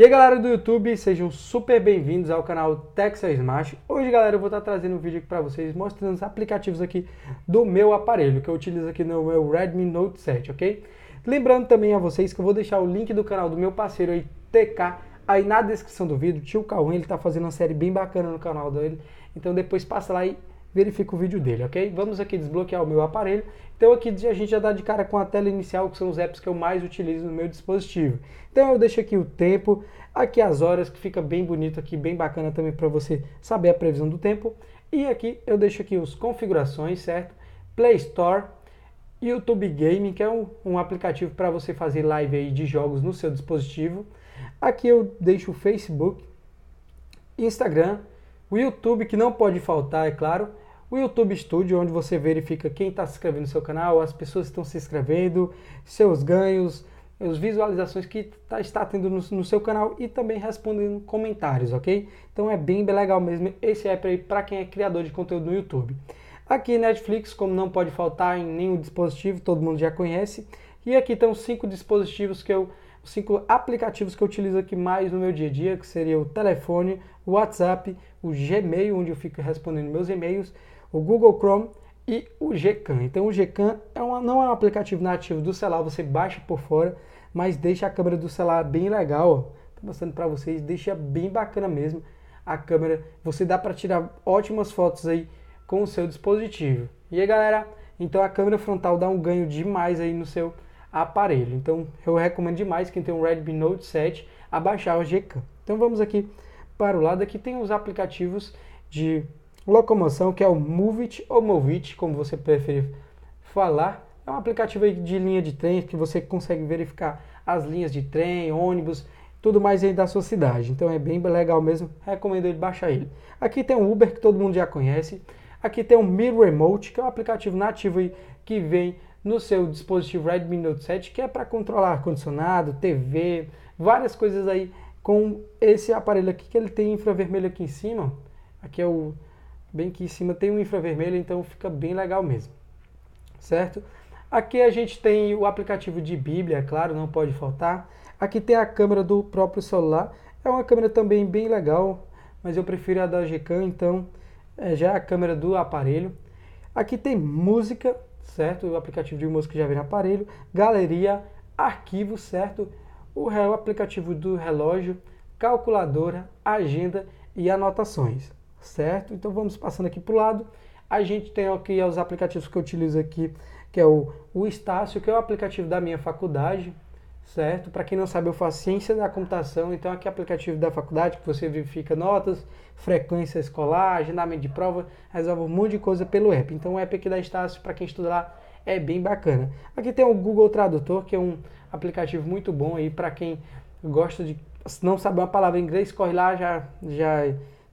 E aí galera do YouTube, sejam super bem-vindos ao canal Texas Smash. Hoje galera eu vou estar trazendo um vídeo aqui para vocês mostrando os aplicativos aqui do meu aparelho que eu utilizo aqui no meu Redmi Note 7, ok? Lembrando também a vocês que eu vou deixar o link do canal do meu parceiro aí, TK, aí na descrição do vídeo. tio Cauê, ele tá fazendo uma série bem bacana no canal dele, então depois passa lá e verifica o vídeo dele, ok? Vamos aqui desbloquear o meu aparelho. Então aqui a gente já dá de cara com a tela inicial, que são os apps que eu mais utilizo no meu dispositivo. Então eu deixo aqui o tempo, aqui as horas, que fica bem bonito aqui, bem bacana também para você saber a previsão do tempo. E aqui eu deixo aqui os configurações, certo? Play Store, YouTube Gaming, que é um, um aplicativo para você fazer live aí de jogos no seu dispositivo. Aqui eu deixo o Facebook, Instagram, o YouTube, que não pode faltar, é claro, o YouTube Studio, onde você verifica quem está se inscrevendo no seu canal, as pessoas que estão se inscrevendo, seus ganhos, as visualizações que tá, está tendo no, no, seu canal e também respondendo comentários, ok? Então é bem legal mesmo esse app aí para quem é criador de conteúdo no YouTube. Aqui Netflix, como não pode faltar em nenhum dispositivo, todo mundo já conhece. E aqui estão cinco dispositivos que eu cinco aplicativos que eu utilizo aqui mais no meu dia a dia, que seria o telefone, o WhatsApp, o Gmail, onde eu fico respondendo meus e-mails, o Google Chrome e o Gcam. Então o Gcam é uma, não é um aplicativo nativo do celular, você baixa por fora, mas deixa a câmera do celular bem legal. Estou mostrando para vocês, deixa bem bacana mesmo a câmera. Você dá para tirar ótimas fotos aí com o seu dispositivo. E aí galera, então a câmera frontal dá um ganho demais aí no seu aparelho. Então eu recomendo demais quem tem um Redmi Note 7 a baixar o Gcam. Então vamos aqui para o lado, aqui tem os aplicativos de locomoção, que é o Movit ou Movit, como você preferir falar. É um aplicativo de linha de trem que você consegue verificar as linhas de trem, ônibus, tudo mais aí da sua cidade. Então é bem legal mesmo, recomendo ele baixar ele. Aqui tem o Uber que todo mundo já conhece. Aqui tem o Miro Remote, que é um aplicativo nativo que vem no seu dispositivo Redmi Note 7, que é para controlar ar-condicionado, TV, várias coisas aí com esse aparelho aqui que ele tem infravermelho aqui em cima. Aqui é o bem que em cima tem um infravermelho, então fica bem legal mesmo, certo? Aqui a gente tem o aplicativo de Bíblia, é claro, não pode faltar. Aqui tem a câmera do próprio celular, é uma câmera também bem legal, mas eu prefiro a da Gcam, então é já é a câmera do aparelho. Aqui tem música, certo? O aplicativo de música já vem no aparelho, galeria, arquivo, certo? O aplicativo do relógio, calculadora, agenda e anotações certo? Então vamos passando aqui para o lado. A gente tem aqui os aplicativos que eu utilizo aqui, que é o, o Estácio, que é o aplicativo da minha faculdade, certo? Para quem não sabe, eu faço ciência da computação, então aqui é o aplicativo da faculdade que você verifica notas, frequência escolar, agendamento de prova, resolve um monte de coisa pelo app. Então o app aqui da Estácio, para quem estuda lá, é bem bacana. Aqui tem o Google Tradutor, que é um aplicativo muito bom aí para quem gosta de não saber uma palavra em inglês, corre lá, já, já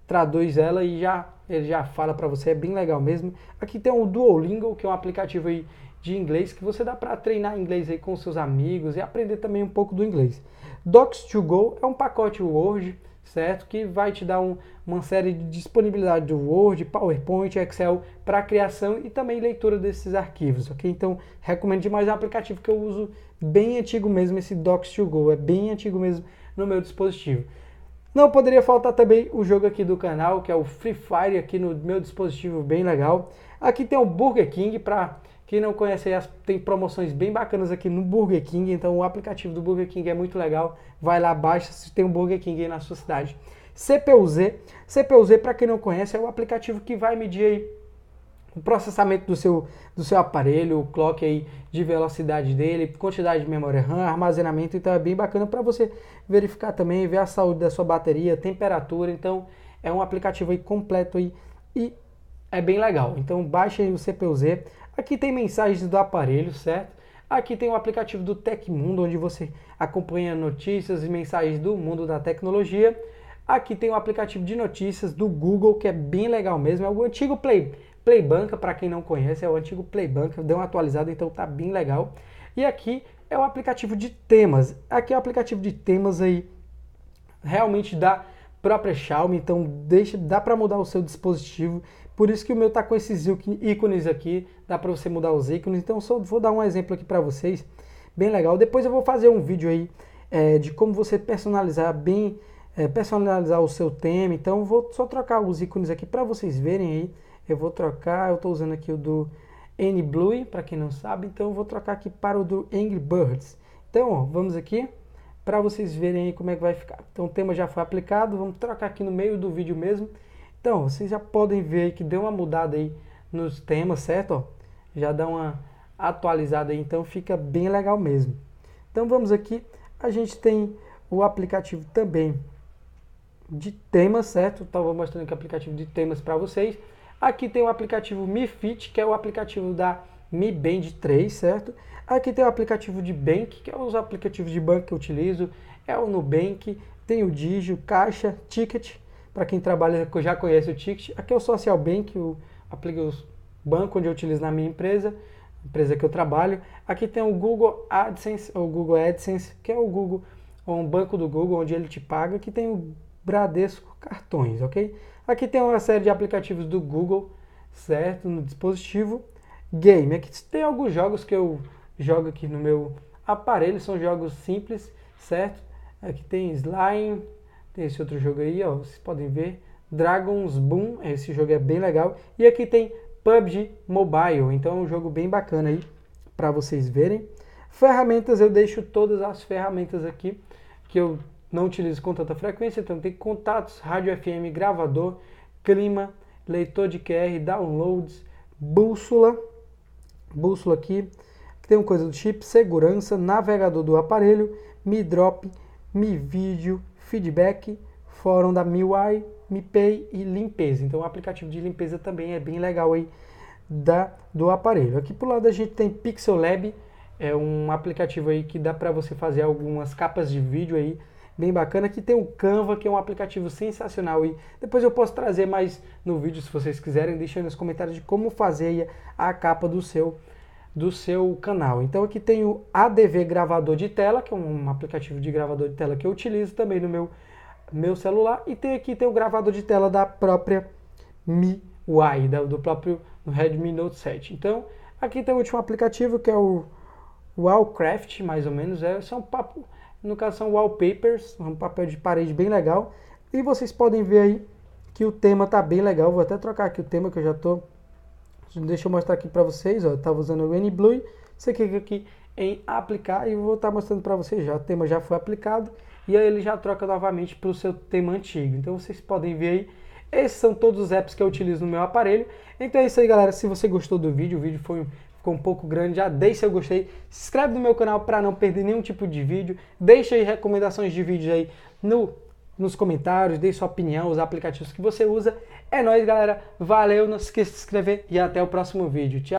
traduz ela e já ele já fala para você, é bem legal mesmo. Aqui tem o Duolingo, que é um aplicativo aí de inglês que você dá para treinar inglês aí com seus amigos e aprender também um pouco do inglês. Docs to Go é um pacote Word, certo? Que vai te dar um, uma série de disponibilidade do Word, PowerPoint, Excel para criação e também leitura desses arquivos, ok? Então recomendo demais um aplicativo que eu uso bem antigo mesmo, esse Docs to Go, é bem antigo mesmo no meu dispositivo. Não poderia faltar também o jogo aqui do canal, que é o Free Fire aqui no meu dispositivo bem legal. Aqui tem o Burger King para quem não conhece, tem promoções bem bacanas aqui no Burger King, então o aplicativo do Burger King é muito legal. Vai lá, baixa se tem um Burger King aí na sua cidade. CPUZ, CPUZ para quem não conhece é o aplicativo que vai medir aí o processamento do seu, do seu aparelho, o clock aí de velocidade dele, quantidade de memória RAM, armazenamento, então é bem bacana para você verificar também, ver a saúde da sua bateria, temperatura, então é um aplicativo aí completo aí e é bem legal. Então baixa aí o CPU-Z, aqui tem mensagens do aparelho, certo? Aqui tem o aplicativo do Tecmundo, onde você acompanha notícias e mensagens do mundo da tecnologia. Aqui tem o aplicativo de notícias do Google, que é bem legal mesmo, é o antigo Play, Playbanca, para quem não conhece, é o antigo Playbanca, deu uma atualizada, então tá bem legal. E aqui é o aplicativo de temas. Aqui é o aplicativo de temas aí realmente da própria Xiaomi, então deixa, dá para mudar o seu dispositivo. Por isso que o meu tá com esses ícones aqui, dá para você mudar os ícones. Então só vou dar um exemplo aqui para vocês, bem legal. Depois eu vou fazer um vídeo aí é, de como você personalizar bem é, personalizar o seu tema. Então vou só trocar os ícones aqui para vocês verem aí. Eu vou trocar, eu estou usando aqui o do NBlue, para quem não sabe, então vou trocar aqui para o do Angry Birds. Então ó, vamos aqui para vocês verem aí como é que vai ficar. Então o tema já foi aplicado, vamos trocar aqui no meio do vídeo mesmo. Então vocês já podem ver que deu uma mudada aí nos temas, certo? Ó, já dá uma atualizada aí, então fica bem legal mesmo. Então vamos aqui, a gente tem o aplicativo também de temas, certo? Estava mostrando aqui o aplicativo de temas para vocês. Aqui tem o aplicativo Mi Fit, que é o aplicativo da Mi Band 3, certo? Aqui tem o aplicativo de Bank, que é os aplicativos de banco que eu utilizo. É o Nubank, tem o Digio, Caixa, Ticket. Para quem trabalha, já conhece o Ticket. Aqui é o Social Bank, o, o banco onde eu utilizo na minha empresa, empresa que eu trabalho. Aqui tem o Google AdSense, ou Google AdSense, que é o Google, um banco do Google, onde ele te paga. Aqui tem o Bradesco Cartões, ok? Aqui tem uma série de aplicativos do Google, certo? No dispositivo game. Aqui tem alguns jogos que eu jogo aqui no meu aparelho, são jogos simples, certo? Aqui tem Slime, tem esse outro jogo aí, ó, vocês podem ver. Dragon's Boom, esse jogo é bem legal. E aqui tem PUBG Mobile, então é um jogo bem bacana aí para vocês verem. Ferramentas, eu deixo todas as ferramentas aqui que eu não utilizo com tanta frequência, então tem contatos, rádio FM, gravador, clima, leitor de QR, downloads, bússola, bússola aqui, que tem uma coisa do chip, segurança, navegador do aparelho, Mi Drop, Mi Vídeo, feedback, fórum da MIUI, MiPay e limpeza. Então o aplicativo de limpeza também é bem legal aí da, do aparelho. Aqui por lado a gente tem Pixel Lab, é um aplicativo aí que dá para você fazer algumas capas de vídeo aí bem bacana, que tem o Canva, que é um aplicativo sensacional e depois eu posso trazer mais no vídeo se vocês quiserem, deixem nos comentários de como fazer a capa do seu do seu canal. Então aqui tem o ADV gravador de tela, que é um aplicativo de gravador de tela que eu utilizo também no meu meu celular e tem aqui tem o gravador de tela da própria MIUI, da, do próprio Redmi Note 7. Então, aqui tem o último aplicativo que é o Wallcraft, mais ou menos, é só um papo no caso são wallpapers, um papel de parede bem legal. E vocês podem ver aí que o tema tá bem legal. Vou até trocar aqui o tema que eu já tô. Deixa eu mostrar aqui para vocês. Ó, eu tava usando o NBlue. Você clica aqui em aplicar e vou estar tá mostrando para vocês já. O tema já foi aplicado e aí ele já troca novamente para o seu tema antigo. Então vocês podem ver aí. Esses são todos os apps que eu utilizo no meu aparelho. Então é isso aí, galera. Se você gostou do vídeo, o vídeo foi ficou um pouco grande, já deixe seu gostei, se inscreve no meu canal para não perder nenhum tipo de vídeo, deixa aí recomendações de vídeos aí no, nos comentários, deixe sua opinião, os aplicativos que você usa. É nóis, galera. Valeu, não se esqueça de se inscrever e até o próximo vídeo. Tchau!